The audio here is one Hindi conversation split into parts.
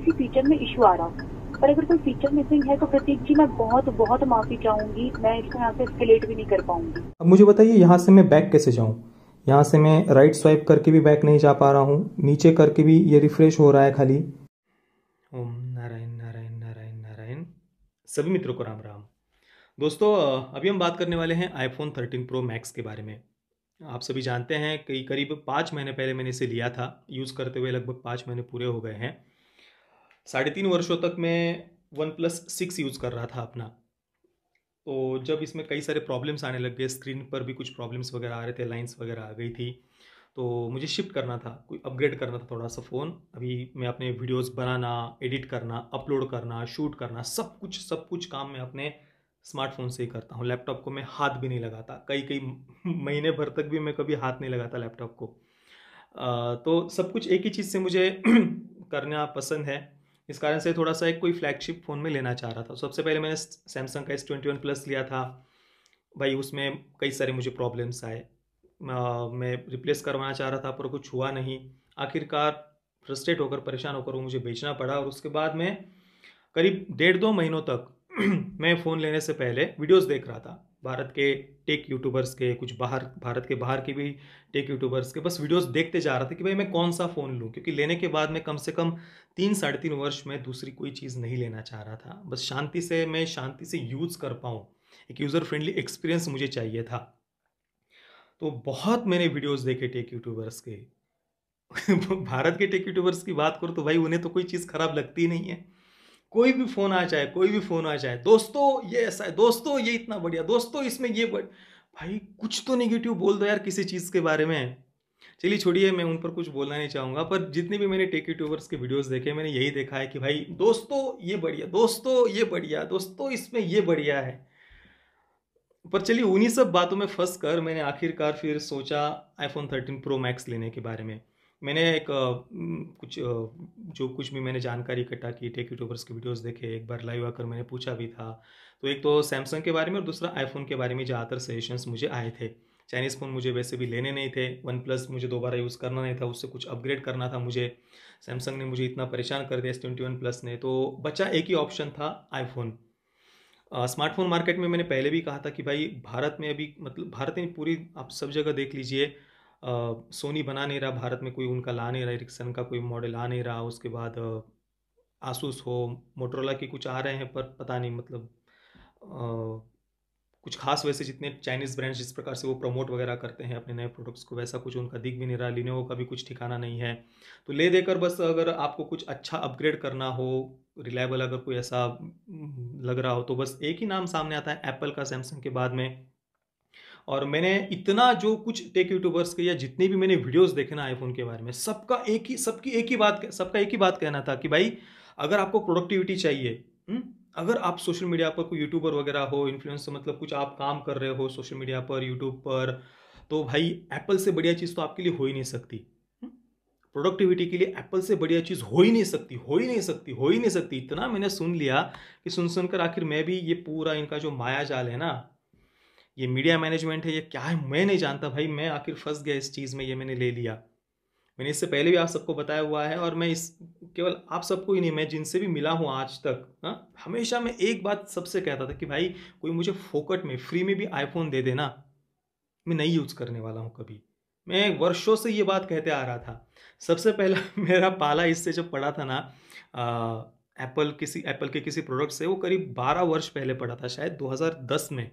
किसी फीचर में इशू आ रहा पर अगर कोई फीचर मिसिंग है तो प्रतीक जी मैं बहुत बहुत माफी चाहूंगी मैं इसको यहाँ से एस्केलेट भी नहीं कर पाऊंगी अब मुझे बताइए यहाँ से मैं बैक कैसे जाऊँ यहाँ से मैं राइट स्वाइप करके भी बैक नहीं जा पा रहा हूँ नीचे करके भी ये रिफ्रेश हो रहा है खाली ओम नारायण नारायण नारायण नारायण सभी मित्रों को राम राम दोस्तों अभी हम बात करने वाले हैं आईफोन 13 प्रो मैक्स के बारे में आप सभी जानते हैं कि करीब पाँच महीने पहले मैंने इसे लिया था यूज़ करते हुए लगभग पाँच महीने पूरे हो गए हैं साढ़े तीन वर्षों तक मैं वन प्लस सिक्स यूज़ कर रहा था अपना तो जब इसमें कई सारे प्रॉब्लम्स आने लग गए स्क्रीन पर भी कुछ प्रॉब्लम्स वगैरह आ रहे थे लाइन्स वगैरह आ गई थी तो मुझे शिफ्ट करना था कोई अपग्रेड करना था थोड़ा सा फ़ोन अभी मैं अपने वीडियोस बनाना एडिट करना अपलोड करना शूट करना सब कुछ सब कुछ काम मैं अपने स्मार्टफोन से ही करता हूँ लैपटॉप को मैं हाथ भी नहीं लगाता कई कई महीने भर तक भी मैं कभी हाथ नहीं लगाता लैपटॉप को आ, तो सब कुछ एक ही चीज़ से मुझे करना पसंद है इस कारण से थोड़ा सा एक कोई फ्लैगशिप फ़ोन में लेना चाह रहा था सबसे पहले मैंने सैमसंग का एस ट्वेंटी वन प्लस लिया था भाई उसमें कई सारे मुझे प्रॉब्लम्स आए मैं रिप्लेस करवाना चाह रहा था पर कुछ हुआ नहीं आखिरकार फ्रस्ट्रेट होकर परेशान होकर वो मुझे बेचना पड़ा और उसके बाद मैं करीब डेढ़ दो महीनों तक मैं फ़ोन लेने से पहले वीडियोस देख रहा था भारत के टेक यूट्यूबर्स के कुछ बाहर भारत के बाहर के भी टेक यूट्यूबर्स के बस वीडियोस देखते जा रहा था कि भाई मैं कौन सा फ़ोन लूँ क्योंकि लेने के बाद मैं कम से कम तीन साढ़े तीन वर्ष में दूसरी कोई चीज़ नहीं लेना चाह रहा था बस शांति से मैं शांति से यूज़ कर पाऊँ एक यूज़र फ्रेंडली एक्सपीरियंस मुझे चाहिए था तो बहुत मैंने वीडियोज़ देखे टेक यूट्यूबर्स के भारत के टेक यूट्यूबर्स की बात करो तो भाई उन्हें तो कोई चीज़ खराब लगती नहीं है कोई भी फ़ोन आ जाए कोई भी फ़ोन आ जाए दोस्तों ये ऐसा है दोस्तों ये इतना बढ़िया दोस्तों इसमें ये बढ़ भाई कुछ तो निगेटिव बोल दो यार किसी चीज़ के बारे में चलिए छोड़िए मैं उन पर कुछ बोलना नहीं चाहूँगा पर जितने भी मैंने टेक यूट्यूबर्स के वीडियोस देखे मैंने यही देखा है कि भाई दोस्तों ये बढ़िया दोस्तों ये बढ़िया दोस्तों इसमें ये बढ़िया है पर चलिए उन्हीं सब बातों में फंस कर मैंने आखिरकार फिर सोचा आईफोन 13 प्रो मैक्स लेने के बारे में मैंने एक कुछ जो कुछ भी मैंने जानकारी इकट्ठा की टेक यूट्यूबर्स के वीडियोस देखे एक बार लाइव आकर मैंने पूछा भी था तो एक तो सैमसंग के बारे में और दूसरा आईफोन के बारे में ज़्यादातर सजेशंस मुझे आए थे चाइनीज़ फ़ोन मुझे वैसे भी लेने नहीं थे वन प्लस मुझे दोबारा यूज़ करना नहीं था उससे कुछ अपग्रेड करना था मुझे सैमसंग ने मुझे इतना परेशान कर दिया एस ट्वेंटी वन प्लस ने तो बचा एक ही ऑप्शन था आईफोन स्मार्टफोन मार्केट में मैंने पहले भी कहा था कि भाई भारत में अभी मतलब भारत में पूरी आप सब जगह देख लीजिए सोनी बना नहीं रहा भारत में कोई उनका ला नहीं रहा एरिक्सन का कोई मॉडल आ नहीं रहा उसके बाद आसूस हो मोटरोला के कुछ आ रहे हैं पर पता नहीं मतलब आ, कुछ खास वैसे जितने चाइनीज़ ब्रांड्स जिस प्रकार से वो प्रमोट वगैरह करते हैं अपने नए प्रोडक्ट्स को वैसा कुछ उनका दिख भी नहीं रहा लिनेवो का भी कुछ ठिकाना नहीं है तो ले देकर बस अगर आपको कुछ अच्छा अपग्रेड करना हो रिलायबल अगर कोई ऐसा लग रहा हो तो बस एक ही नाम सामने आता है एप्पल का सैमसंग के बाद में और मैंने इतना जो कुछ टेक यूट्यूबर्स के या जितने भी मैंने वीडियोस देखे ना आईफोन के बारे में सबका एक ही सबकी एक ही बात सबका एक ही बात कहना था कि भाई अगर आपको प्रोडक्टिविटी चाहिए हम्म, अगर आप सोशल मीडिया पर कोई यूट्यूबर वगैरह हो इन्फ्लुएंसर मतलब कुछ आप काम कर रहे हो सोशल मीडिया पर यूट्यूब पर तो भाई एप्पल से बढ़िया चीज़ तो आपके लिए हो ही नहीं सकती प्रोडक्टिविटी हम्म, के लिए एप्पल से बढ़िया चीज़ हो ही नहीं सकती हो ही नहीं सकती हो ही नहीं सकती इतना मैंने सुन लिया कि सुन सुनकर आखिर मैं भी ये पूरा इनका जो माया जाल है ना ये मीडिया मैनेजमेंट है ये क्या है मैं नहीं जानता भाई मैं आखिर फंस गया इस चीज़ में ये मैंने ले लिया मैंने इससे पहले भी आप सबको बताया हुआ है और मैं इस केवल आप सबको ही नहीं मैं जिनसे भी मिला हूँ आज तक हाँ हमेशा मैं एक बात सबसे कहता था कि भाई कोई मुझे फोकट में फ्री में भी आईफोन दे देना मैं नहीं यूज़ करने वाला हूँ कभी मैं वर्षों से ये बात कहते आ रहा था सबसे पहला मेरा पाला इससे जब पड़ा था ना एप्पल किसी एप्पल के किसी प्रोडक्ट से वो करीब 12 वर्ष पहले पड़ा था शायद 2010 में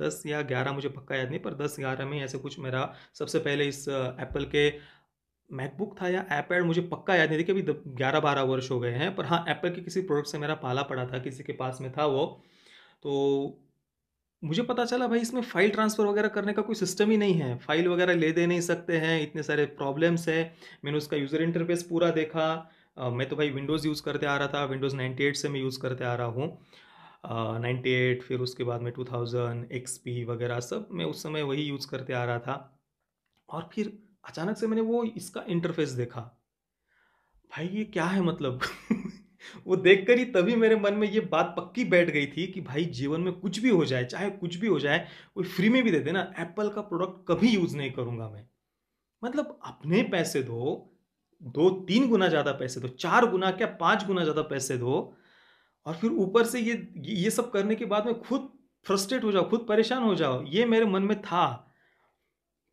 दस या ग्यारह मुझे पक्का याद नहीं पर दस ग्यारह में ऐसे कुछ मेरा सबसे पहले इस एप्पल के मैकबुक था या एपेड मुझे पक्का याद नहीं थी कि अभी ग्यारह बारह वर्ष हो गए हैं पर हाँ एप्पल के किसी प्रोडक्ट से मेरा पाला पड़ा था किसी के पास में था वो तो मुझे पता चला भाई इसमें फ़ाइल ट्रांसफ़र वगैरह करने का कोई सिस्टम ही नहीं है फ़ाइल वगैरह ले दे नहीं सकते हैं इतने सारे प्रॉब्लम्स है मैंने उसका यूज़र इंटरफेस पूरा देखा मैं तो भाई विंडोज़ यूज़ करते आ रहा था विंडोज़ 98 से मैं यूज़ करते आ रहा हूँ नाइन्टी एट फिर उसके बाद में टू थाउजेंड एक्स पी वगैरह सब मैं उस समय वही यूज़ करते आ रहा था और फिर अचानक से मैंने वो इसका इंटरफेस देखा भाई ये क्या है मतलब वो देखकर ही तभी मेरे मन में ये बात पक्की बैठ गई थी कि भाई जीवन में कुछ भी हो जाए चाहे कुछ भी हो जाए कोई फ्री में भी दे देना एप्पल का प्रोडक्ट कभी यूज़ नहीं करूँगा मैं मतलब अपने पैसे दो दो तीन गुना ज़्यादा पैसे दो चार गुना क्या पाँच गुना ज़्यादा पैसे दो और फिर ऊपर से ये ये सब करने के बाद में खुद फ्रस्ट्रेट हो जाओ खुद परेशान हो जाओ ये मेरे मन में था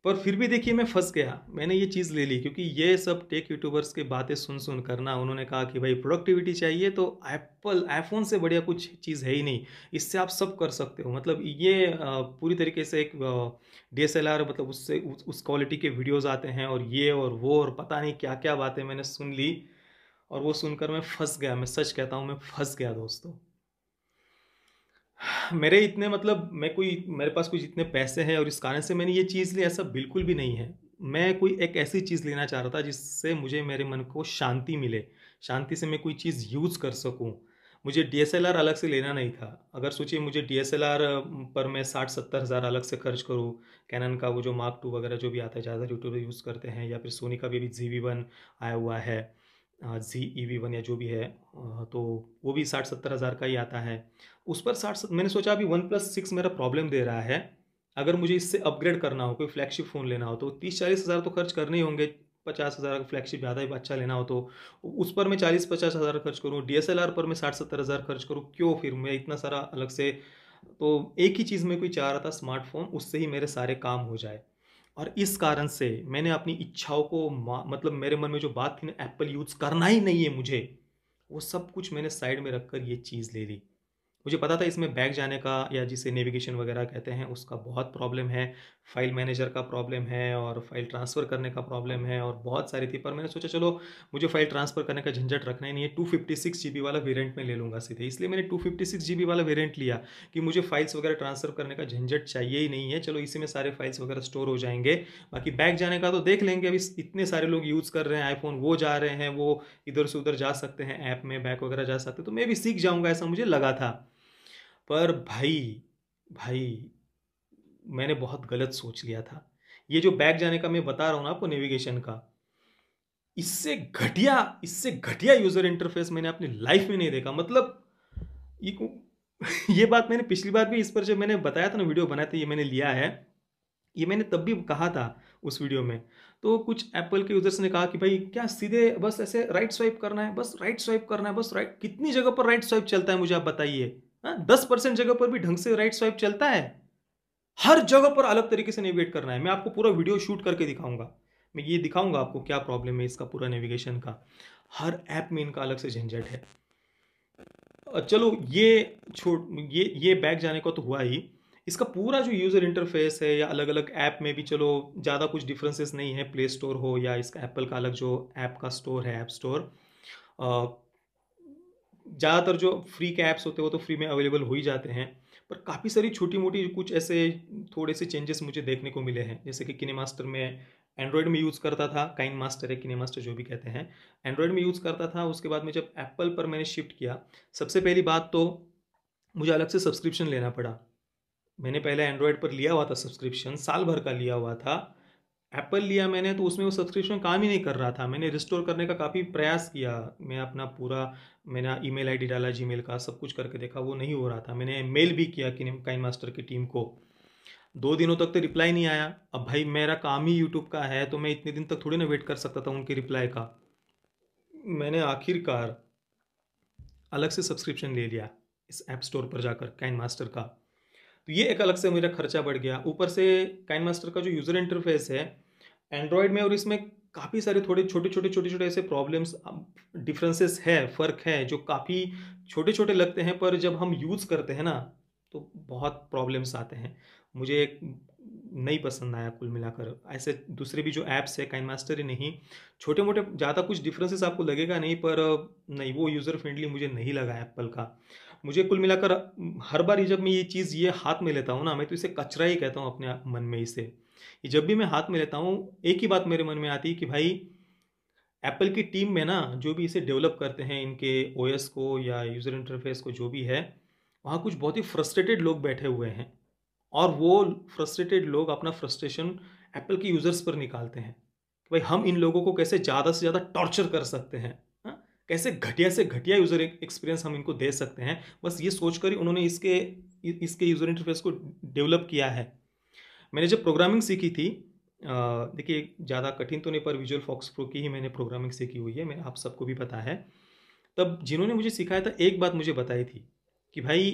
पर फिर भी देखिए मैं फंस गया मैंने ये चीज़ ले ली क्योंकि ये सब टेक यूट्यूबर्स की बातें सुन सुन करना उन्होंने कहा कि भाई प्रोडक्टिविटी चाहिए तो एप्पल आईफोन से बढ़िया कुछ चीज़ है ही नहीं इससे आप सब कर सकते हो मतलब ये पूरी तरीके से एक डी मतलब उससे उस क्वालिटी के वीडियोज़ आते हैं और ये और वो और पता नहीं क्या क्या बातें मैंने सुन ली और वो सुनकर मैं फंस गया मैं सच कहता हूँ मैं फंस गया दोस्तों मेरे इतने मतलब मैं कोई मेरे पास कुछ इतने पैसे हैं और इस कारण से मैंने ये चीज़ ली ऐसा बिल्कुल भी नहीं है मैं कोई एक ऐसी चीज़ लेना चाह रहा था जिससे मुझे मेरे मन को शांति मिले शांति से मैं कोई चीज़ यूज़ कर सकूं मुझे डी अलग से लेना नहीं था अगर सोचिए मुझे डी पर मैं साठ सत्तर हज़ार अलग से खर्च करूँ कैनन का वो जो मार्क टू वगैरह जो भी आता है ज़्यादा यूट्यूब यूज़ करते हैं या फिर सोनी का भी अभी जी वन आया हुआ है जी ई वी वन या जो भी है तो वो भी साठ सत्तर हज़ार का ही आता है उस पर साठ मैंने सोचा अभी वन प्लस सिक्स मेरा प्रॉब्लम दे रहा है अगर मुझे इससे अपग्रेड करना हो कोई फ्लैगशिप फ़ोन लेना हो तो तीस चालीस हज़ार तो खर्च करने ही होंगे पचास हज़ार का फ्लैगशिप ज़्यादा ही अच्छा लेना हो तो उस पर मैं चालीस पचास हज़ार खर्च करूँ डी एस एल आर पर मैं साठ सत्तर हज़ार खर्च करूँ क्यों फिर मैं इतना सारा अलग से तो एक ही चीज़ में कोई चाह रहा था स्मार्टफोन उससे ही मेरे सारे काम हो जाए और इस कारण से मैंने अपनी इच्छाओं को मतलब मेरे मन में जो बात थी ना एप्पल यूज़ करना ही नहीं है मुझे वो सब कुछ मैंने साइड में रख कर ये चीज़ ले ली मुझे पता था इसमें बैग जाने का या जिसे नेविगेशन वगैरह कहते हैं उसका बहुत प्रॉब्लम है फाइल मैनेजर का प्रॉब्लम है और फाइल ट्रांसफ़र करने का प्रॉब्लम है और बहुत सारी थी पर मैंने सोचा चलो मुझे फाइल ट्रांसफ़र करने का झंझट रखना ही नहीं है two fifty six G B वाला वेरियंट में ले लूँगा सीधे इसलिए मैंने two fifty six G B वाला वेरियंट लिया कि मुझे फाइल्स वगैरह ट्रांसफ़र करने का झंझट चाहिए ही नहीं है चलो इसी में सारे फाइल्स वगैरह स्टोर हो जाएंगे बाकी बैक जाने का तो देख लेंगे अभी इतने सारे लोग यूज़ कर रहे हैं आईफोन वो जा रहे हैं वो इधर से उधर जा सकते हैं ऐप में बैक वगैरह जा सकते हैं तो मैं भी सीख जाऊँगा ऐसा मुझे लगा था पर भाई भाई मैंने बहुत गलत सोच लिया था ये जो बैग जाने का मैं बता रहा हूँ ना आपको नेविगेशन का इससे घटिया इससे घटिया यूज़र इंटरफेस मैंने अपनी लाइफ में नहीं देखा मतलब ये ये बात मैंने पिछली बार भी इस पर जब मैंने बताया था ना वीडियो बनाया था ये मैंने लिया है ये मैंने तब भी कहा था उस वीडियो में तो कुछ एप्पल के यूज़र्स ने कहा कि भाई क्या सीधे बस ऐसे राइट स्वाइप करना है बस राइट स्वाइप करना है बस राइट कितनी जगह पर राइट स्वाइप चलता है मुझे आप बताइए हाँ, दस परसेंट जगह पर भी ढंग से राइट स्वाइप चलता है हर जगह पर अलग तरीके से नेविगेट करना है मैं आपको पूरा वीडियो शूट करके दिखाऊंगा मैं ये दिखाऊंगा आपको क्या प्रॉब्लम है इसका पूरा नेविगेशन का हर ऐप में इनका अलग से झंझट है चलो ये छोट ये ये बैग जाने का तो हुआ ही इसका पूरा जो यूज़र इंटरफेस है या अलग अलग ऐप में भी चलो ज़्यादा कुछ डिफरेंसेस नहीं है प्ले स्टोर हो या इसका एप्पल का अलग जो ऐप का स्टोर है ऐप स्टोर ज़्यादातर जो फ्री के ऐप्स होते हैं वो तो फ्री में अवेलेबल हो ही जाते हैं पर काफ़ी सारी छोटी मोटी कुछ ऐसे थोड़े से चेंजेस मुझे देखने को मिले हैं जैसे कि किने मास्टर में एंड्रॉयड में यूज़ करता था काइन मास्टर है किने मास्टर जो भी कहते हैं एंड्रॉयड में यूज़ करता था उसके बाद में जब एप्पल पर मैंने शिफ्ट किया सबसे पहली बात तो मुझे अलग से सब्सक्रिप्शन लेना पड़ा मैंने पहले एंड्रॉयड पर लिया हुआ था सब्सक्रिप्शन साल भर का लिया हुआ था एप्पल लिया मैंने तो उसमें वो सब्सक्रिप्शन काम ही नहीं कर रहा था मैंने रिस्टोर करने का काफ़ी प्रयास किया मैं अपना पूरा मैंने ईमेल आईडी डाला जीमेल का सब कुछ करके देखा वो नहीं हो रहा था मैंने मेल भी किया कि काइन मास्टर की टीम को दो दिनों तक तो रिप्लाई नहीं आया अब भाई मेरा काम ही यूट्यूब का है तो मैं इतने दिन तक थोड़ी ना वेट कर सकता था उनके रिप्लाई का मैंने आखिरकार अलग से सब्सक्रिप्शन ले लिया इस ऐप स्टोर पर जाकर काइन मास्टर का तो ये एक अलग से मेरा खर्चा बढ़ गया ऊपर से काइन मास्टर का जो यूज़र इंटरफेस है एंड्रॉयड में और इसमें काफ़ी सारे थोड़े छोटे छोटे छोटे छोटे ऐसे प्रॉब्लम्स डिफरेंसेस है फ़र्क है जो काफ़ी छोटे छोटे लगते हैं पर जब हम यूज़ करते हैं ना तो बहुत प्रॉब्लम्स आते हैं मुझे एक नहीं पसंद आया कुल मिलाकर ऐसे दूसरे भी जो ऐप्स है काइन मास्टर ही नहीं छोटे मोटे ज़्यादा कुछ डिफरेंसेस आपको लगेगा नहीं पर नहीं वो यूज़र फ्रेंडली मुझे नहीं लगा एप्पल का मुझे कुल मिलाकर हर बार जब मैं ये चीज़ ये हाथ में लेता हूँ ना मैं तो इसे कचरा ही कहता हूँ अपने मन में इसे जब भी मैं हाथ में लेता हूँ एक ही बात मेरे मन में आती है कि भाई एप्पल की टीम में ना जो भी इसे डेवलप करते हैं इनके ओ को या यूज़र इंटरफेस को जो भी है वहाँ कुछ बहुत ही फ्रस्ट्रेटेड लोग बैठे हुए हैं और वो फ्रस्ट्रेटेड लोग अपना फ्रस्ट्रेशन एप्पल के यूज़र्स पर निकालते हैं कि भाई हम इन लोगों को कैसे ज़्यादा से ज़्यादा टॉर्चर कर सकते हैं हा? कैसे घटिया से घटिया यूज़र एक्सपीरियंस हम इनको दे सकते हैं बस ये सोच कर ही उन्होंने इसके इसके यूज़र इंटरफेस को डेवलप किया है मैंने जब प्रोग्रामिंग सीखी थी देखिए ज़्यादा कठिन तो नहीं पर विजुअल फॉक्स प्रो की ही मैंने प्रोग्रामिंग सीखी हुई है मैं आप सबको भी पता है तब जिन्होंने मुझे सिखाया था एक बात मुझे बताई थी कि भाई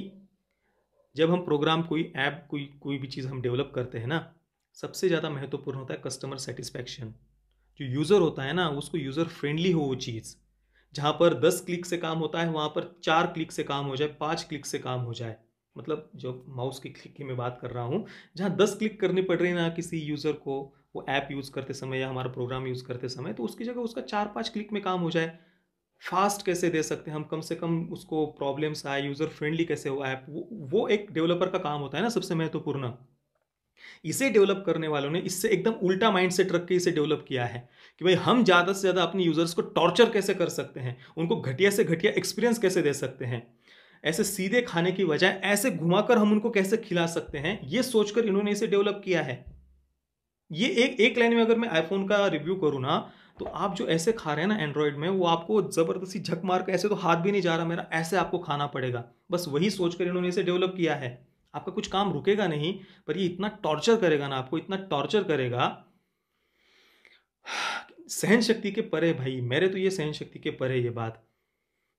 जब हम प्रोग्राम कोई ऐप कोई कोई भी चीज़ हम डेवलप करते हैं ना सबसे ज़्यादा महत्वपूर्ण होता है कस्टमर सेटिस्फेक्शन जो यूज़र होता है ना उसको यूज़र फ्रेंडली हो वो चीज़ जहाँ पर दस क्लिक से काम होता है वहाँ पर चार क्लिक से काम हो जाए पाँच क्लिक से काम हो जाए मतलब जो माउस की क्लिक की मैं बात कर रहा हूँ जहाँ दस क्लिक करने पड़ रहे हैं ना किसी यूज़र को वो ऐप यूज़ करते समय या हमारा प्रोग्राम यूज़ करते समय तो उसकी जगह उसका चार पाँच क्लिक में काम हो जाए फास्ट कैसे दे सकते हैं हम कम से कम उसको प्रॉब्लम्स आए यूज़र फ्रेंडली कैसे हो ऐप वो, वो एक डेवलपर का काम होता है ना सबसे महत्वपूर्ण इसे डेवलप करने वालों ने इससे एकदम उल्टा माइंड सेट रख के इसे डेवलप किया है कि भाई हम ज़्यादा से ज़्यादा अपने यूज़र्स को टॉर्चर कैसे कर सकते हैं उनको घटिया से घटिया एक्सपीरियंस कैसे दे सकते हैं ऐसे सीधे खाने की बजाय ऐसे घुमाकर हम उनको कैसे खिला सकते हैं ये सोचकर इन्होंने इसे डेवलप किया है ये एक एक लाइन में अगर मैं आईफोन का रिव्यू करूँ ना तो आप जो ऐसे खा रहे हैं ना एंड्रॉयड में वो आपको ज़बरदस्ती झक मार कर ऐसे तो हाथ भी नहीं जा रहा मेरा ऐसे आपको खाना पड़ेगा बस वही सोचकर इन्होंने इसे डेवलप किया है आपका कुछ काम रुकेगा नहीं पर ये इतना टॉर्चर करेगा ना आपको इतना टॉर्चर करेगा सहन शक्ति के परे भाई मेरे तो ये सहन शक्ति के परे ये बात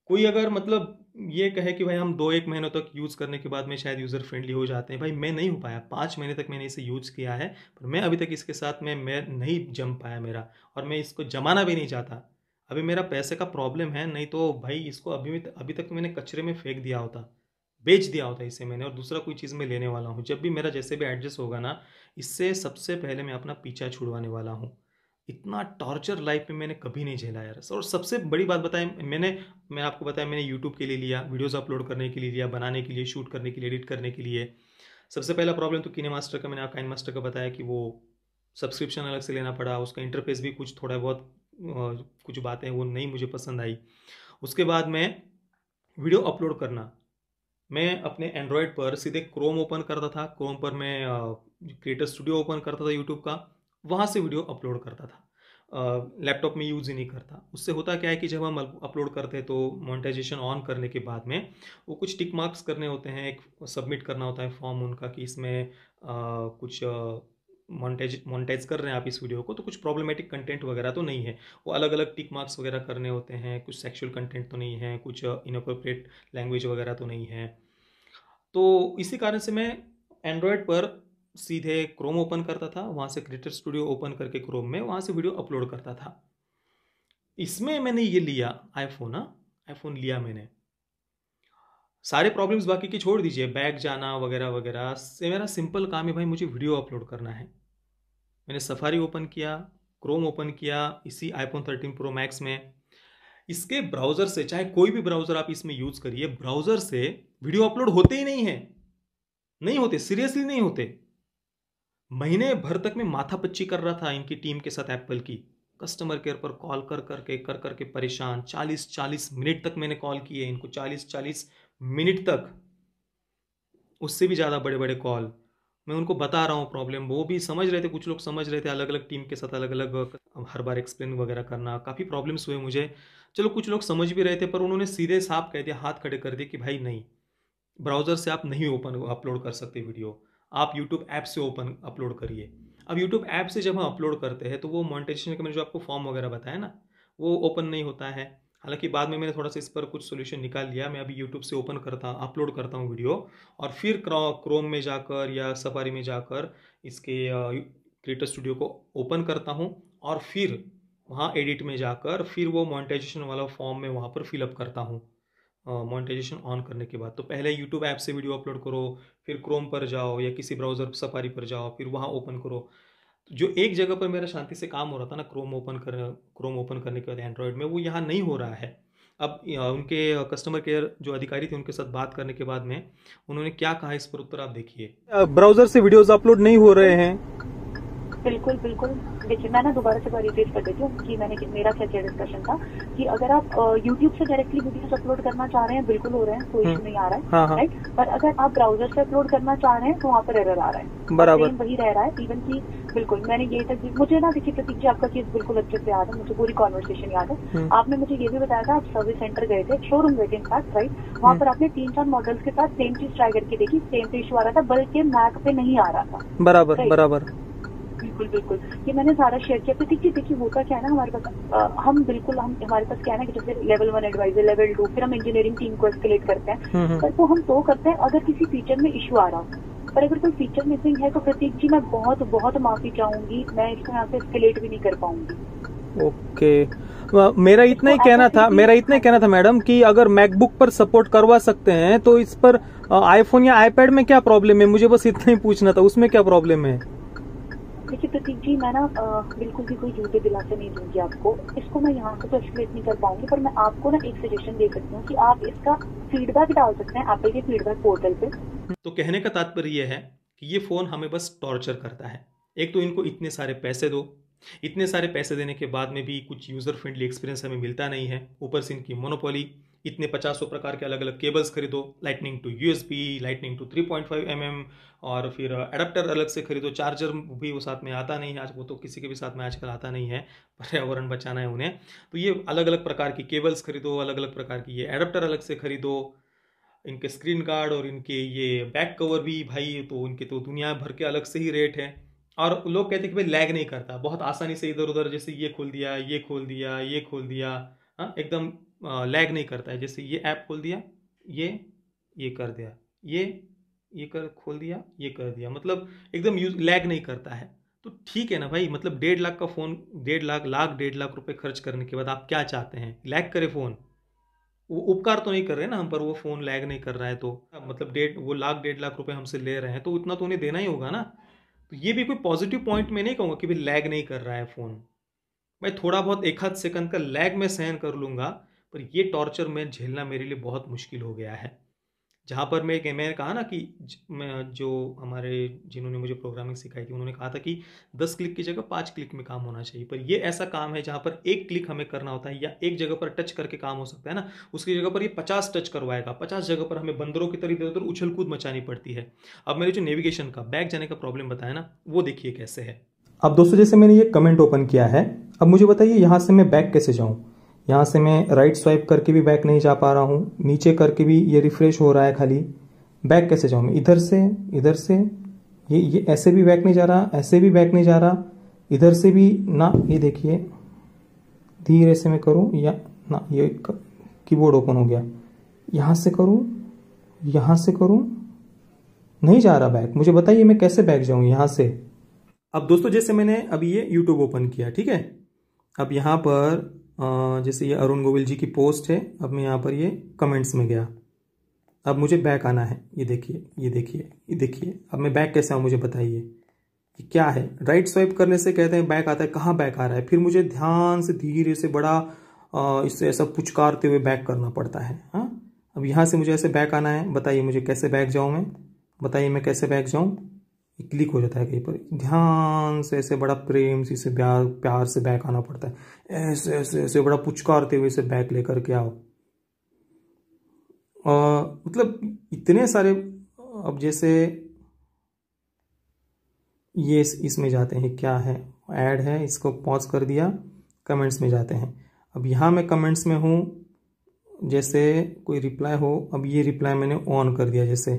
कोई अगर मतलब ये कहे कि भाई हम दो एक महीनों तक यूज़ करने के बाद में शायद यूज़र फ्रेंडली हो जाते हैं भाई मैं नहीं हो पाया पाँच महीने तक मैंने इसे यूज़ किया है पर मैं अभी तक इसके साथ में मैं नहीं जम पाया मेरा और मैं इसको जमाना भी नहीं चाहता अभी मेरा पैसे का प्रॉब्लम है नहीं तो भाई इसको अभी अभी तक तो मैंने कचरे में फेंक दिया होता बेच दिया होता इसे मैंने और दूसरा कोई चीज़ मैं लेने वाला हूँ जब भी मेरा जैसे भी एडजस्ट होगा ना इससे सबसे पहले मैं अपना पीछा छुड़वाने वाला हूँ इतना टॉर्चर लाइफ में मैंने कभी नहीं झेला यार और सबसे बड़ी बात बताएं मैंने मैंने आपको बताया मैंने यूट्यूब के लिए लिया वीडियोस अपलोड करने के लिए लिया बनाने के लिए शूट करने के लिए एडिट करने के लिए सबसे पहला प्रॉब्लम तो किने मास्टर का मैंने काइन मास्टर का बताया कि वो सब्सक्रिप्शन अलग से लेना पड़ा उसका इंटरफेस भी कुछ थोड़ा बहुत कुछ बातें वो नहीं मुझे पसंद आई उसके बाद में वीडियो अपलोड करना मैं अपने एंड्रॉयड पर सीधे क्रोम ओपन करता था क्रोम पर मैं क्रिएटर स्टूडियो ओपन करता था यूट्यूब का वहाँ से वीडियो अपलोड करता था लैपटॉप में यूज़ ही नहीं करता उससे होता क्या है कि जब हम अपलोड करते हैं तो मोनेटाइजेशन ऑन करने के बाद में वो कुछ टिक मार्क्स करने होते हैं एक सबमिट करना होता है फॉर्म उनका कि इसमें आ, कुछ मोनेटाइज मोनेटाइज कर रहे हैं आप इस वीडियो को तो कुछ प्रॉब्लमेटिक कंटेंट वगैरह तो नहीं है वो अलग अलग टिक मार्क्स वगैरह करने होते हैं कुछ सेक्शुअल कंटेंट तो नहीं है कुछ इनअप्रोप्रिएट लैंग्वेज वगैरह तो नहीं है तो इसी कारण से मैं एंड्रॉयड पर सीधे क्रोम ओपन करता था वहाँ से क्रिएटर स्टूडियो ओपन करके क्रोम में वहाँ से वीडियो अपलोड करता था इसमें मैंने ये लिया आईफोन आईफोन हाँ, लिया मैंने सारे प्रॉब्लम्स बाकी की छोड़ दीजिए बैग जाना वगैरह वगैरह से मेरा सिंपल काम है भाई मुझे वीडियो अपलोड करना है मैंने सफारी ओपन किया क्रोम ओपन किया इसी आईफोन थर्टीन प्रो मैक्स में इसके ब्राउज़र से चाहे कोई भी ब्राउज़र आप इसमें यूज़ करिए ब्राउज़र से वीडियो अपलोड होते ही नहीं है नहीं होते सीरियसली नहीं होते महीने भर तक मैं माथापच्ची कर रहा था इनकी टीम के साथ एप्पल की कस्टमर केयर पर कॉल कर करके कर करके परेशान चालीस चालीस मिनट तक मैंने कॉल किए इनको चालीस चालीस मिनट तक उससे भी ज़्यादा बड़े बड़े कॉल मैं उनको बता रहा हूँ प्रॉब्लम वो भी समझ रहे थे कुछ लोग समझ रहे थे अलग अलग टीम के साथ अलग अलग हर बार एक्सप्लेन वगैरह करना काफ़ी प्रॉब्लम्स हुए मुझे चलो कुछ लोग समझ भी रहे थे पर उन्होंने सीधे साफ कह दिया हाथ खड़े कर दिए कि भाई नहीं ब्राउज़र से आप नहीं ओपन अपलोड कर सकते वीडियो आप यूट्यूब ऐप से ओपन अपलोड करिए अब यूट्यूब ऐप से जब हम अपलोड करते हैं तो वो मोनिटाइजेशन का मैंने जो आपको फॉर्म वगैरह बताया ना वो ओपन नहीं होता है हालांकि बाद में मैंने थोड़ा सा इस पर कुछ सोल्यूशन निकाल लिया मैं अभी यूट्यूब से ओपन करता अपलोड करता हूँ वीडियो और फिर क्रोम में जाकर या सफारी में जाकर इसके क्रिएटर uh, स्टूडियो को ओपन करता हूँ और फिर वहाँ एडिट में जाकर फिर वो मोनिटाइजेशन वाला फॉर्म में वहाँ पर फिलअप करता हूँ मोनेटाइजेशन ऑन करने के बाद तो पहले यूट्यूब ऐप से वीडियो अपलोड करो फिर क्रोम पर जाओ या किसी ब्राउज़र सफारी पर जाओ फिर वहाँ ओपन करो जो एक जगह पर मेरा शांति से काम हो रहा था ना क्रोम ओपन कर क्रोम ओपन करने के बाद एंड्रॉयड में वो यहाँ नहीं हो रहा है अब उनके कस्टमर केयर जो अधिकारी थे उनके साथ बात करने के बाद में उन्होंने क्या कहा इस पर उत्तर आप देखिए ब्राउजर से वीडियोस अपलोड नहीं हो रहे हैं बिल्कुल बिल्कुल देखिए मैं ना दोबारा से रिपीट कर देती हूँ कि मैंने मेरा क्या क्या डिस्कशन था कि अगर आप यूट्यूब से डायरेक्टली वीडियोस अपलोड करना चाह रहे हैं बिल्कुल हो रहे हैं कोई इशू हम्म। नहीं आ रहा है राइट हाँ, हाँ। पर अगर आप ब्राउजर से अपलोड करना चाह रहे हैं तो वहाँ पर एरर आ रहा है तो बराबर वही रह रहा है इवन की बिल्कुल मैंने ये तक मुझे ना देखिए प्रतीक जी आपका केस बिल्कुल अच्छे से याद है मुझे पूरी कॉन्वर्सेशन याद है हम्म। आपने मुझे ये भी बताया था आप सर्विस सेंटर गए थे शोरूम गए थे इनफैक्ट राइट वहाँ हम्म। पर आपने तीन चार मॉडल्स के साथ सेम चीज ट्राई करके देखी सेम पे इशू आ रहा था बल्कि मैक पे नहीं आ रहा था बराबर बराबर बिल्कुल बिल्कुल ये मैंने सारा शेयर किया तो देखिए देखिए होता क्या है ना हमारे पास हम बिल्कुल हम हमारे पास क्या है ना कि जैसे level one adviser level two फिर हम इंजीनियरिंग टीम को एस्केलेट करते हैं पर हम्म, हम्म। तो हम तो करते हैं अगर किसी फीचर में इशू आ रहा हो पर अगर कोई फीचर मिसिंग है तो प्रतीक जी मैं बहुत बहुत माफी चाहूंगी मैं इसको यहाँ से एस्केलेट भी नहीं कर पाऊंगी ओके okay. मेरा इतना ही तो कहना था मेरा इतना ही कहना था मैडम कि अगर मैकबुक पर सपोर्ट करवा सकते हैं तो इस पर आईफोन या आईपैड में क्या प्रॉब्लम है मुझे बस इतना ही पूछना था उसमें क्या प्रॉब्लम है देखिए प्रतीक जी मैं ना बिल्कुल भी कोई झूठे दिलासे नहीं दूंगी आपको इसको मैं यहाँ पे तो एस्टिमेट नहीं कर पाऊंगी पर मैं आपको ना एक सजेशन दे सकती हूँ कि आप इसका फीडबैक डाल सकते हैं एप्पल के फीडबैक पोर्टल पे तो कहने का तात्पर्य यह है कि ये फ़ोन हमें बस टॉर्चर करता है एक तो इनको इतने सारे पैसे दो इतने सारे पैसे देने के बाद में भी कुछ यूज़र फ्रेंडली एक्सपीरियंस हमें मिलता नहीं है ऊपर से इनकी मोनोपोली इतने पचासों प्रकार के अलग अलग केबल्स खरीदो lightning to U lightning to three point five M M और फिर अडेप्टर अलग से खरीदो चार्जर भी वो साथ में आता नहीं है आज वो तो किसी के भी साथ में आजकल आता नहीं है पर्यावरण बचाना है उन्हें तो ये अलग अलग प्रकार की केबल्स खरीदो अलग अलग प्रकार की ये अडेप्टर अलग से खरीदो इनके स्क्रीन गार्ड और इनके ये बैक कवर भी भाई तो उनके तो दुनिया भर के अलग से ही रेट हैं और लोग कहते हैं कि भाई लैग नहीं करता बहुत आसानी से इधर उधर जैसे ये खोल दिया ये खोल दिया ये खोल दिया हाँ एकदम लैग नहीं करता है जैसे ये ऐप खोल दिया ये ये कर दिया ये ये कर खोल दिया ये कर दिया मतलब एकदम यूज लैग नहीं करता है तो ठीक है ना भाई मतलब डेढ़ लाख का फ़ोन डेढ़ लाख लाख डेढ़ लाख रुपए खर्च करने के बाद आप क्या चाहते हैं लैग करे फ़ोन वो उपकार तो नहीं कर रहे ना हम पर वो फ़ोन लैग नहीं कर रहा है तो मतलब डेढ़ वो लाख डेढ़ लाख रुपए हमसे ले रहे हैं तो उतना तो उन्हें देना ही होगा ना तो ये भी कोई पॉजिटिव पॉइंट मैं नहीं कहूँगा कि भाई लैग नहीं कर रहा है फ़ोन भाई थोड़ा बहुत एक हद सेकंड का लैग मैं सहन कर लूँगा पर ये टॉर्चर मैं झेलना मेरे लिए बहुत मुश्किल हो गया है जहाँ पर मैं एम कहा ना कि जो हमारे जिन्होंने मुझे प्रोग्रामिंग सिखाई थी उन्होंने कहा था कि दस क्लिक की जगह पाँच क्लिक में काम होना चाहिए पर ये ऐसा काम है जहाँ पर एक क्लिक हमें करना होता है या एक जगह पर टच करके काम हो सकता है ना उसकी जगह पर ये पचास टच करवाएगा पचास जगह पर हमें बंदरों की तरह इधर उधर उछल कूद मचानी पड़ती है अब मेरे जो नेविगेशन का बैक जाने का प्रॉब्लम बताया ना वो देखिए कैसे है अब दोस्तों जैसे मैंने ये कमेंट ओपन किया है अब मुझे बताइए यहाँ से मैं बैक कैसे जाऊँ यहाँ से मैं राइट स्वाइप करके भी बैक नहीं जा पा रहा हूँ नीचे करके भी ये रिफ्रेश हो रहा है खाली बैक कैसे जाऊँ मैं इधर से इधर से ये ये ऐसे भी बैक नहीं जा रहा ऐसे भी बैक नहीं जा रहा इधर से भी ना ये देखिए धीरे से मैं करूँ या ना ये कीबोर्ड ओपन हो गया यहाँ से करूँ यहाँ से करूँ नहीं जा रहा बैक मुझे बताइए मैं कैसे बैक जाऊँ यहाँ से अब दोस्तों जैसे मैंने अभी ये यूट्यूब ओपन किया ठीक है अब यहाँ पर जैसे ये अरुण गोविल जी की पोस्ट है अब मैं यहाँ पर ये कमेंट्स में गया अब मुझे बैक आना है ये देखिए ये देखिए ये देखिए अब मैं बैक कैसे आऊँ मुझे बताइए कि क्या है राइट स्वाइप करने से कहते हैं बैक आता है कहाँ बैक आ रहा है फिर मुझे ध्यान से धीरे से बड़ा इससे ऐसा पुचकारते हुए बैक करना पड़ता है हाँ अब यहाँ से मुझे ऐसे बैक आना है बताइए मुझे कैसे बैक जाऊँ मैं बताइए मैं कैसे बैक जाऊँ क्लिक हो जाता है कहीं पर ध्यान से ऐसे बड़ा प्रेम से इसे प्यार प्यार से बैक आना पड़ता है ऐसे ऐसे ऐसे बड़ा पुचकारते हुए इसे बैक लेकर के आओ मतलब इतने सारे अब जैसे ये इसमें जाते हैं क्या है ऐड है इसको पॉज कर दिया कमेंट्स में जाते हैं अब यहाँ मैं कमेंट्स में हूँ जैसे कोई रिप्लाई हो अब ये रिप्लाई मैंने ऑन कर दिया जैसे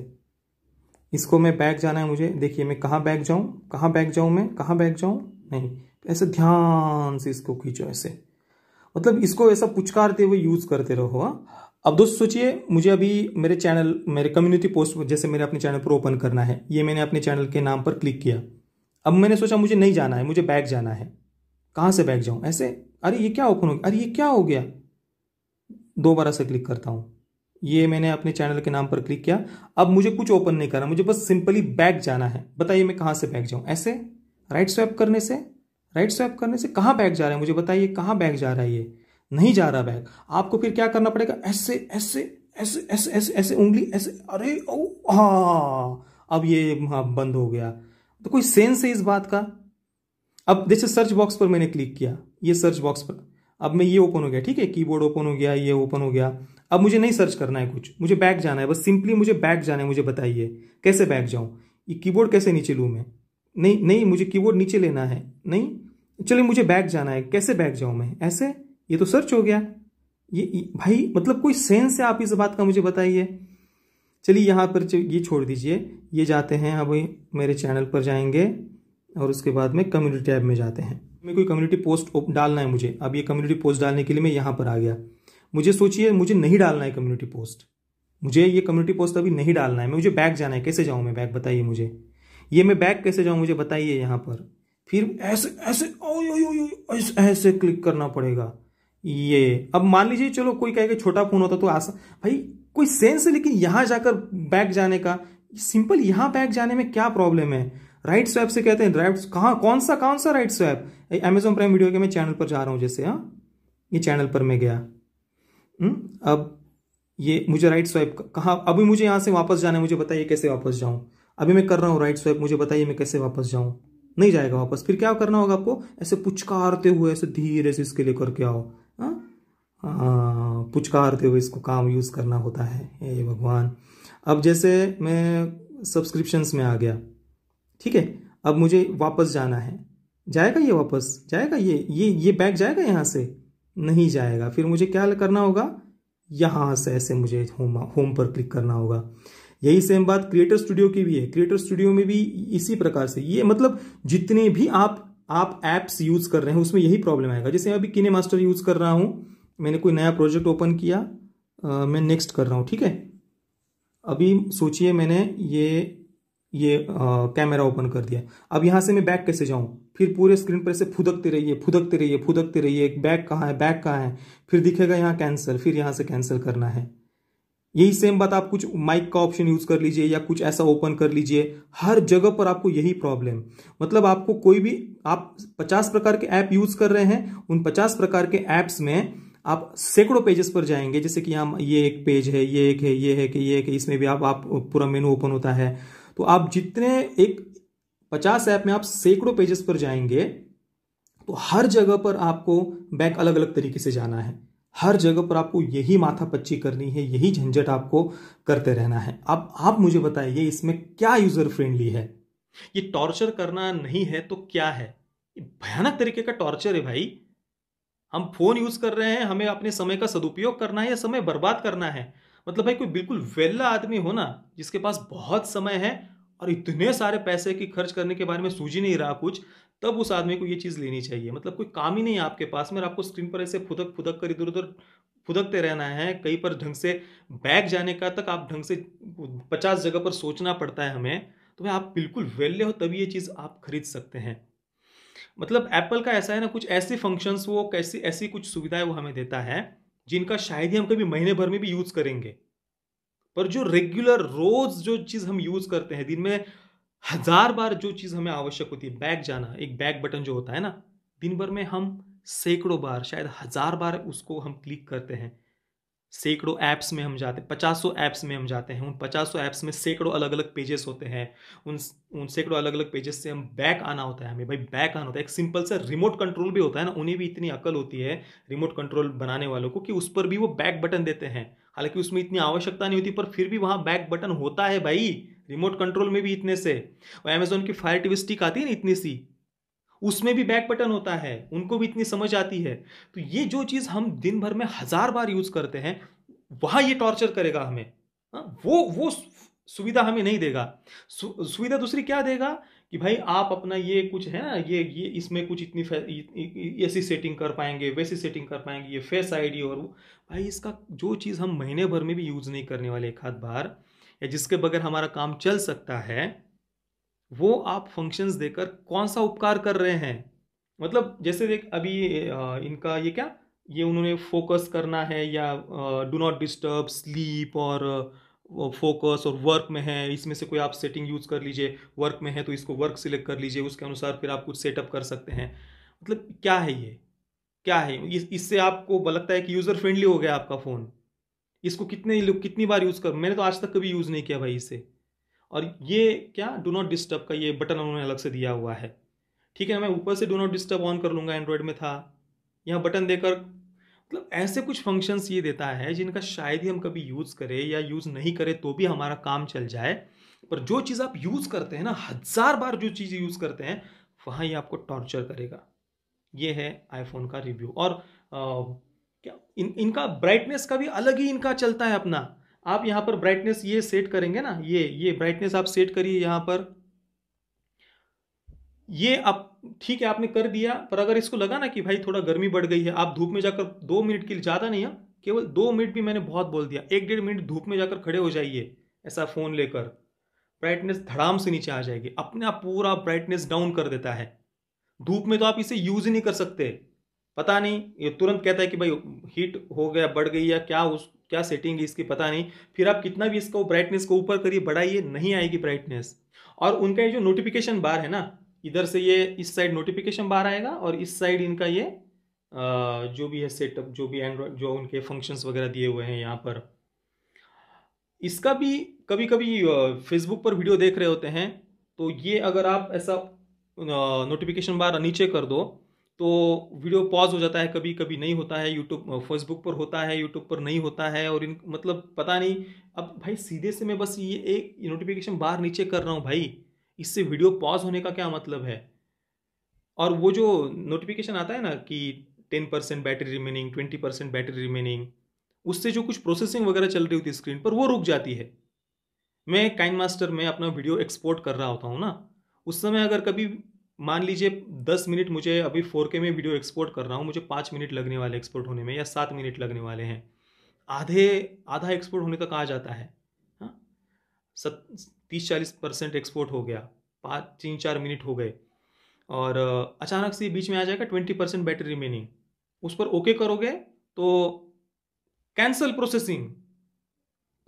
इसको मैं बैक जाना है मुझे देखिए मैं कहाँ बैक जाऊँ कहाँ बैक जाऊँ मैं कहाँ बैक जाऊँ नहीं तो ऐसे ध्यान से इसको खींचो ऐसे मतलब इसको ऐसा पुचकारते हुए यूज़ करते रहो हाँ। अब दोस्त सोचिए मुझे अभी मेरे चैनल मेरे कम्युनिटी पोस्ट जैसे मेरे अपने चैनल पर ओपन करना है ये मैंने अपने चैनल के नाम पर क्लिक किया अब मैंने सोचा मुझे नहीं जाना है मुझे बैक जाना है कहाँ से बैक जाऊँ ऐसे अरे ये क्या ओपन हो गया अरे ये क्या हो गया दोबारा से क्लिक करता हूँ ये मैंने अपने चैनल के नाम पर क्लिक किया अब मुझे कुछ ओपन नहीं करना मुझे बस सिंपली बैक जाना है बताइए मैं कहां से बैक जाऊं ऐसे राइट स्वैप करने से राइट स्वैप करने से कहां बैक जा रहा है मुझे बताइए कहां बैक जा रहा है ये नहीं जा रहा बैक आपको फिर क्या करना पड़ेगा ऐसे ऐसे ऐसे ऐसे ऐसे ऐसे उंगली ऐसे अरे ओ हा अब ये हाँ बंद हो गया तो कोई सेंस है इस बात का अब जैसे सर्च बॉक्स पर मैंने क्लिक किया ये सर्च बॉक्स पर अब मैं ये ओपन हो गया ठीक है कीबोर्ड ओपन हो गया ये ओपन हो गया अब मुझे नहीं सर्च करना है कुछ मुझे बैक जाना है बस सिंपली मुझे बैक जाना है मुझे बताइए कैसे बैक जाऊं ये कीबोर्ड कैसे नीचे लूँ मैं नहीं नहीं मुझे कीबोर्ड नीचे लेना है नहीं चलिए मुझे बैक जाना है कैसे बैक जाऊँ मैं ऐसे ये तो सर्च हो गया ये, ये भाई मतलब कोई सेंस है आप इस बात का मुझे बताइए चलिए यहाँ पर ये छोड़ दीजिए ये जाते हैं अब मेरे चैनल पर जाएंगे और उसके बाद में कम्युनिटी ऐप में जाते हैं मैं कोई कम्युनिटी पोस्ट डालना है मुझे अब ये कम्युनिटी पोस्ट डालने के लिए मैं यहाँ पर आ गया मुझे सोचिए मुझे नहीं डालना है कम्युनिटी पोस्ट मुझे ये कम्युनिटी पोस्ट अभी नहीं डालना है मैं मुझे बैग जाना है कैसे जाऊँ मैं बैग बताइए मुझे ये मैं बैग कैसे जाऊँ मुझे बताइए यहाँ पर फिर ऐसे ऐसे ओ यो यो ऐसे क्लिक करना पड़ेगा ये अब मान लीजिए चलो कोई कहेगा छोटा फोन होता तो आसान भाई कोई सेंस है लेकिन यहाँ जाकर बैग जाने का सिंपल यहाँ बैग जाने में क्या प्रॉब्लम है राइट स्वैप से कहते हैं राइट कहाँ कौन सा कौन सा right swipe Amazon Prime video के मैं चैनल पर जा रहा हूँ जैसे हाँ ये चैनल पर मैं गया हुँ? हम्म? अब ये मुझे राइट स्वाइप कहाँ अभी मुझे यहाँ से वापस जाना है मुझे बताइए कैसे वापस जाऊँ अभी मैं कर रहा हूँ राइट स्वाइप मुझे बताइए मैं कैसे वापस जाऊँ नहीं जाएगा वापस फिर क्या करना होगा आपको ऐसे पुचकारते हुए ऐसे धीरे से इसके लिए करके आओ हाँ, हाँ पुचकारते हुए इसको काम यूज़ करना होता है ये भगवान अब जैसे मैं सब्सक्रिप्शंस में आ गया ठीक है अब मुझे वापस जाना है जाएगा ये वापस जाएगा ये ये ये बैग जाएगा यहाँ से नहीं जाएगा फिर मुझे क्या करना होगा यहाँ से ऐसे मुझे होम होम पर क्लिक करना होगा यही सेम बात क्रिएटर स्टूडियो की भी है क्रिएटर स्टूडियो में भी इसी प्रकार से ये मतलब जितने भी आप आप एप्स यूज कर रहे हैं उसमें यही प्रॉब्लम आएगा जैसे अभी किने मास्टर यूज कर रहा हूं मैंने कोई नया प्रोजेक्ट ओपन किया आ, मैं नेक्स्ट कर रहा हूँ ठीक है अभी सोचिए मैंने ये ये कैमरा ओपन कर दिया अब यहां से मैं बैक कैसे जाऊं फिर पूरे स्क्रीन पर ऐसे फुदकते रहिए फुदकते रहिए फुदकते रहिए बैक कहाँ है बैक कहाँ है फिर दिखेगा यहाँ कैंसिल फिर यहां से कैंसिल करना है यही सेम बात आप कुछ माइक का ऑप्शन यूज़ कर लीजिए या कुछ ऐसा ओपन कर लीजिए हर जगह पर आपको यही प्रॉब्लम मतलब आपको कोई भी आप पचास प्रकार के ऐप यूज़ कर रहे हैं उन पचास प्रकार के ऐप्स में आप सैकड़ों पेजेस पर जाएंगे जैसे कि हम ये एक पेज है ये एक है ये है कि ये एक कि इसमें भी आप, आप पूरा मेनू ओपन होता है तो आप जितने एक पचास ऐप में आप सैकड़ों पेजेस पर जाएंगे तो हर जगह पर आपको बैंक अलग अलग तरीके से जाना है हर जगह पर आपको यही माथा पच्ची करनी है यही झंझट आपको करते रहना है अब आप मुझे बताइए इसमें क्या यूजर फ्रेंडली है ये टॉर्चर करना नहीं है तो क्या है भयानक तरीके का टॉर्चर है भाई हम फोन यूज कर रहे हैं हमें अपने समय का सदुपयोग करना है या समय बर्बाद करना है मतलब भाई कोई बिल्कुल वेला आदमी हो ना जिसके पास बहुत समय है और इतने सारे पैसे की खर्च करने के बारे में सूझ ही नहीं रहा कुछ तब उस आदमी को ये चीज़ लेनी चाहिए मतलब कोई काम ही नहीं है आपके पास में आपको स्क्रीन पर ऐसे फुदक फुदक कर इधर उधर फुदकते रहना है कहीं पर ढंग से बैग जाने का तक आप ढंग से पचास जगह पर सोचना पड़ता है हमें तो भाई आप बिल्कुल वेल्य हो तभी ये चीज़ आप खरीद सकते हैं मतलब एप्पल का ऐसा है ना कुछ ऐसे फंक्शंस वो कैसी ऐसी कुछ सुविधाएं वो हमें देता है जिनका शायद ही हम कभी महीने भर में भी यूज़ करेंगे पर जो रेगुलर रोज जो चीज़ हम यूज़ करते हैं दिन में हजार बार जो चीज़ हमें आवश्यक होती है बैग जाना एक बैग बटन जो होता है ना दिन भर में हम सैकड़ों बार शायद हजार बार उसको हम क्लिक करते हैं सैकड़ों ऐप्स में हम जाते हैं पचासों ऐप्स में हम जाते हैं उन पचासों ऐप्स में सैकड़ों अलग अलग पेजेस होते हैं उन उन सैकड़ों अलग अलग पेजेस से हम बैक आना होता है हमें भाई बैक आना होता है एक सिंपल सा रिमोट कंट्रोल भी होता है ना उन्हें भी इतनी अकल होती है रिमोट कंट्रोल बनाने वालों को कि उस पर भी वो बैक बटन देते हैं हालांकि उसमें इतनी आवश्यकता नहीं होती पर फिर भी वहाँ बैक बटन होता है भाई रिमोट कंट्रोल में भी इतने से और अमेजोन की फायर टीवी स्टिक आती है ना इतनी सी उसमें भी बैक बटन होता है उनको भी इतनी समझ आती है तो ये जो चीज़ हम दिन भर में हज़ार बार यूज़ करते हैं वहाँ ये टॉर्चर करेगा हमें हाँ, वो वो सुविधा हमें नहीं देगा सुविधा दूसरी क्या देगा कि भाई आप अपना ये कुछ है ना ये ये इसमें कुछ इतनी ऐसी सेटिंग कर पाएंगे वैसी सेटिंग कर पाएंगे ये फेस आईडी और भाई इसका जो चीज़ हम महीने भर में भी यूज़ नहीं करने वाले एक हाथ बार या जिसके बगैर हमारा काम चल सकता है वो आप फंक्शंस देकर कौन सा उपकार कर रहे हैं मतलब जैसे देख अभी इनका ये क्या ये उन्होंने फोकस करना है या डू नॉट डिस्टर्ब स्लीप और फोकस और वर्क में है इसमें से कोई आप सेटिंग यूज़ कर लीजिए वर्क में है तो इसको वर्क सिलेक्ट कर लीजिए उसके अनुसार फिर आप कुछ सेटअप कर सकते हैं मतलब क्या है ये क्या है इस इससे आपको लगता है कि यूज़र फ्रेंडली हो गया आपका फ़ोन इसको कितने लोग कितनी बार यूज़ कर मैंने तो आज तक कभी यूज़ नहीं किया भाई इसे और ये क्या डो नॉट डिस्टर्ब का ये बटन उन्होंने अलग से दिया हुआ है ठीक है मैं ऊपर से डो नॉट डिस्टर्ब ऑन कर लूँगा एंड्रॉयड में था यहाँ बटन देकर मतलब ऐसे कुछ फंक्शंस ये देता है जिनका शायद ही हम कभी यूज़ करें या यूज़ नहीं करें तो भी हमारा काम चल जाए पर जो चीज़ आप यूज़ करते हैं ना हज़ार बार जो चीज़ यूज़ करते हैं वहाँ ये आपको टॉर्चर करेगा ये है आईफोन का रिव्यू और आ, क्या इन इनका ब्राइटनेस का भी अलग ही इनका चलता है अपना आप यहाँ पर ब्राइटनेस ये सेट करेंगे ना ये ये ब्राइटनेस आप सेट करिए यहाँ पर ये आप ठीक है आपने कर दिया पर अगर इसको लगा ना कि भाई थोड़ा गर्मी बढ़ गई है आप धूप में जाकर दो मिनट के लिए ज़्यादा नहीं है केवल दो मिनट भी मैंने बहुत बोल दिया एक डेढ़ मिनट धूप में जाकर खड़े हो जाइए ऐसा फ़ोन लेकर ब्राइटनेस धड़ाम से नीचे आ जाएगी अपने आप पूरा ब्राइटनेस डाउन कर देता है धूप में तो आप इसे यूज़ ही नहीं कर सकते पता नहीं ये तुरंत कहता है कि भाई हीट हो गया बढ़ गई या क्या उस क्या सेटिंग है इसकी पता नहीं फिर आप कितना भी इसको ब्राइटनेस को ऊपर करिए बढ़ाइए नहीं आएगी ब्राइटनेस और उनका ये जो नोटिफिकेशन बार है ना इधर से ये इस साइड नोटिफिकेशन बाहर आएगा और इस साइड इनका ये जो भी है सेटअप जो भी एंड्रॉयड जो उनके फंक्शंस वगैरह दिए हुए हैं यहाँ पर इसका भी कभी कभी फेसबुक पर वीडियो देख रहे होते हैं तो ये अगर आप ऐसा नोटिफिकेशन बार नीचे कर दो तो वीडियो पॉज हो जाता है कभी कभी नहीं होता है यूट्यूब फेसबुक पर होता है यूट्यूब पर नहीं होता है और इन मतलब पता नहीं अब भाई सीधे से मैं बस ये एक नोटिफिकेशन बार नीचे कर रहा हूँ भाई इससे वीडियो पॉज होने का क्या मतलब है और वो जो नोटिफिकेशन आता है ना कि ten percent battery remaining twenty percent battery remaining उससे जो कुछ प्रोसेसिंग वगैरह चल रही होती है स्क्रीन पर वो रुक जाती है मैं काइन मास्टर में अपना वीडियो एक्सपोर्ट कर रहा होता हूँ ना उस समय अगर कभी मान लीजिए दस मिनट मुझे अभी फोर के में वीडियो एक्सपोर्ट कर रहा हूँ मुझे पाँच मिनट लगने वाले एक्सपोर्ट होने में या सात मिनट लगने वाले हैं आधे आधा एक्सपोर्ट होने का कहा जाता है सत तीस चालीस परसेंट एक्सपोर्ट हो गया पाँच तीन चार मिनट हो गए और अचानक से बीच में आ जाएगा ट्वेंटी परसेंट बैटरी रिमेनिंग उस पर ओके करोगे तो कैंसल प्रोसेसिंग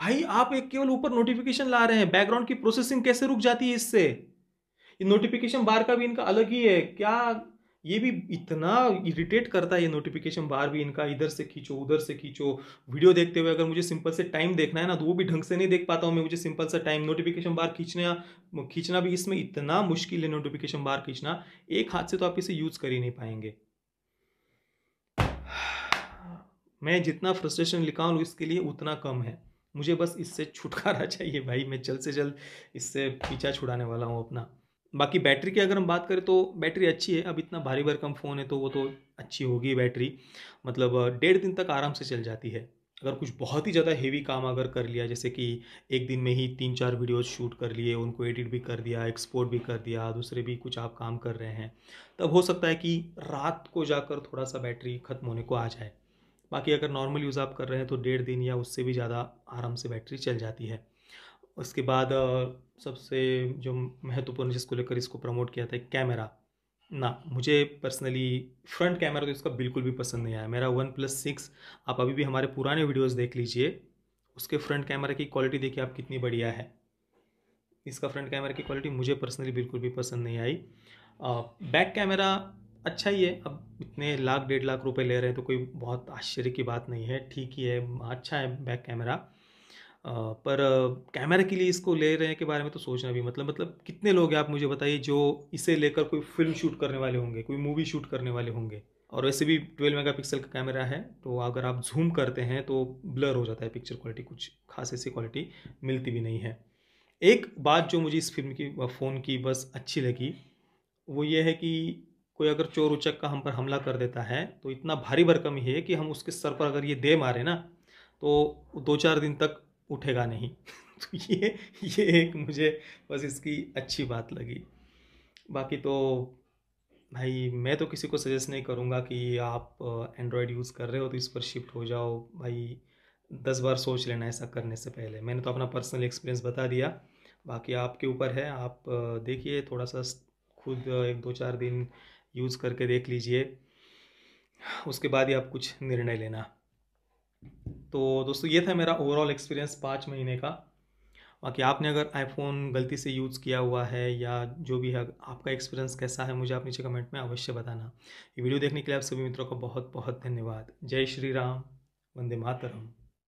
भाई आप एक केवल ऊपर नोटिफिकेशन ला रहे हैं बैकग्राउंड की प्रोसेसिंग कैसे रुक जाती है इससे ये नोटिफिकेशन बार का भी इनका अलग ही है क्या ये भी इतना इरिटेट करता है ये नोटिफिकेशन बार भी इनका इधर से खींचो उधर से खींचो वीडियो देखते हुए अगर मुझे सिंपल से टाइम देखना है ना तो वो भी ढंग से नहीं देख पाता हूँ मैं मुझे सिंपल सा टाइम नोटिफिकेशन बार खींचना खींचना भी इसमें इतना मुश्किल है नोटिफिकेशन बार खींचना एक हाथ से तो आप इसे यूज़ कर ही नहीं पाएंगे मैं जितना फ्रस्ट्रेशन लिखा हूँ इसके लिए उतना कम है मुझे बस इससे छुटकारा चाहिए भाई मैं जल्द से जल्द इससे पीछा छुड़ाने वाला हूँ अपना बाकी बैटरी की अगर हम बात करें तो बैटरी अच्छी है अब इतना भारी भरकम फ़ोन है तो वो तो अच्छी होगी बैटरी मतलब डेढ़ दिन तक आराम से चल जाती है अगर कुछ बहुत ही ज़्यादा हेवी काम अगर कर लिया जैसे कि एक दिन में ही तीन चार वीडियोस शूट कर लिए उनको एडिट भी कर दिया एक्सपोर्ट भी कर दिया दूसरे भी कुछ आप काम कर रहे हैं तब हो सकता है कि रात को जाकर थोड़ा सा बैटरी ख़त्म होने को आ जाए बाकी अगर नॉर्मल यूज़ आप कर रहे हैं तो डेढ़ दिन या उससे भी ज़्यादा आराम से बैटरी चल जाती है उसके बाद सबसे जो महत्वपूर्ण जिसको लेकर इसको प्रमोट किया था कैमरा ना मुझे पर्सनली फ्रंट कैमरा तो इसका बिल्कुल भी पसंद नहीं आया मेरा वन प्लस सिक्स आप अभी भी हमारे पुराने वीडियोस देख लीजिए उसके फ्रंट कैमरा की क्वालिटी देखिए आप कितनी बढ़िया है इसका फ्रंट कैमरा की क्वालिटी मुझे पर्सनली बिल्कुल भी पसंद नहीं आई बैक कैमरा अच्छा ही है अब इतने लाख डेढ़ लाख रुपए ले रहे हैं तो कोई बहुत आश्चर्य की बात नहीं है ठीक ही है अच्छा है बैक कैमरा पर कैमरा के लिए इसको ले रहे हैं के बारे में तो सोचना भी मतलब मतलब कितने लोग हैं आप मुझे बताइए जो इसे लेकर कोई फिल्म शूट करने वाले होंगे कोई मूवी शूट करने वाले होंगे और वैसे भी 12 मेगापिक्सल का कैमरा है तो अगर आप जूम करते हैं तो ब्लर हो जाता है पिक्चर क्वालिटी कुछ खास ऐसी क्वालिटी मिलती भी नहीं है एक बात जो मुझे इस फिल्म की फ़ोन की बस अच्छी लगी वो ये है कि कोई अगर चोर उचक का हम पर हमला कर देता है तो इतना भारी भरकम ही है कि हम उसके सर पर अगर ये दे मारे ना तो दो चार दिन तक उठेगा नहीं तो ये ये एक मुझे बस इसकी अच्छी बात लगी बाकी तो भाई मैं तो किसी को सजेस्ट नहीं करूँगा कि आप एंड्रॉयड यूज़ कर रहे हो तो इस पर शिफ्ट हो जाओ भाई दस बार सोच लेना ऐसा करने से पहले मैंने तो अपना पर्सनल एक्सपीरियंस बता दिया बाकी आपके ऊपर है आप देखिए थोड़ा सा खुद एक दो चार दिन यूज़ करके देख लीजिए उसके बाद ही आप कुछ निर्णय लेना तो दोस्तों ये था मेरा ओवरऑल एक्सपीरियंस पाँच महीने का बाकी आपने अगर आईफोन गलती से यूज़ किया हुआ है या जो भी है आपका एक्सपीरियंस कैसा है मुझे आप नीचे कमेंट में अवश्य बताना ये वीडियो देखने के लिए आप सभी मित्रों का बहुत बहुत धन्यवाद जय श्री राम वंदे मातरम